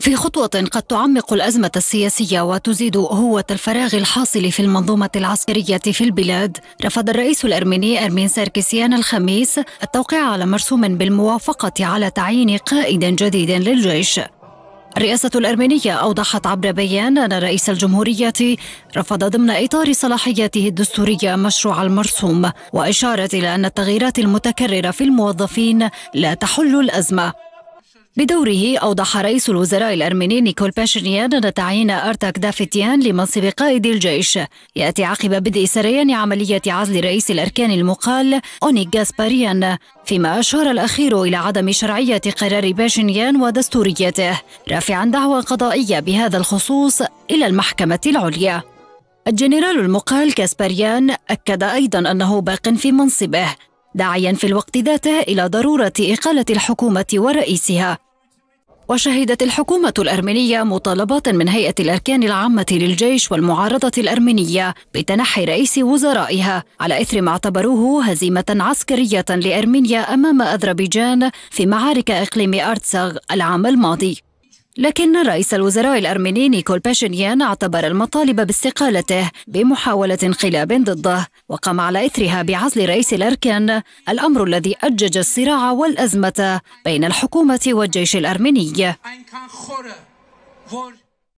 في خطوة قد تعمق الأزمة السياسية وتزيد هوة الفراغ الحاصل في المنظومة العسكرية في البلاد، رفض الرئيس الأرميني أرمين ساركسيان الخميس التوقيع على مرسوم بالموافقة على تعيين قائد جديد للجيش. الرئاسة الأرمينية أوضحت عبر بيان أن رئيس الجمهورية رفض ضمن إطار صلاحياته الدستورية مشروع المرسوم، وإشارت إلى أن التغييرات المتكررة في الموظفين لا تحل الأزمة. بدوره أوضح رئيس الوزراء الأرميني نيكول باشنيان أن تعيين أرتاك دافتيان لمنصب قائد الجيش يأتي عقب بدء سريان عملية عزل رئيس الأركان المقال أونيك جاسباريان فيما أشار الأخير إلى عدم شرعية قرار باشنيان ودستوريته رافعا دعوى قضائية بهذا الخصوص إلى المحكمة العليا الجنرال المقال كاسباريان أكد أيضا أنه باق في منصبه داعيا في الوقت ذاته إلى ضرورة إقالة الحكومة ورئيسها وشهدت الحكومة الأرمينية مطالبات من هيئة الأركان العامة للجيش والمعارضة الأرمينية بتنحي رئيس وزرائها على إثر ما اعتبروه هزيمة عسكرية لأرمينيا أمام أذربيجان في معارك إقليم أرتسغ العام الماضي لكن رئيس الوزراء الأرميني نيكول باشينيان اعتبر المطالب باستقالته بمحاولة انقلاب ضده وقام على إثرها بعزل رئيس الأركان الأمر الذي أجج الصراع والأزمة بين الحكومة والجيش الأرميني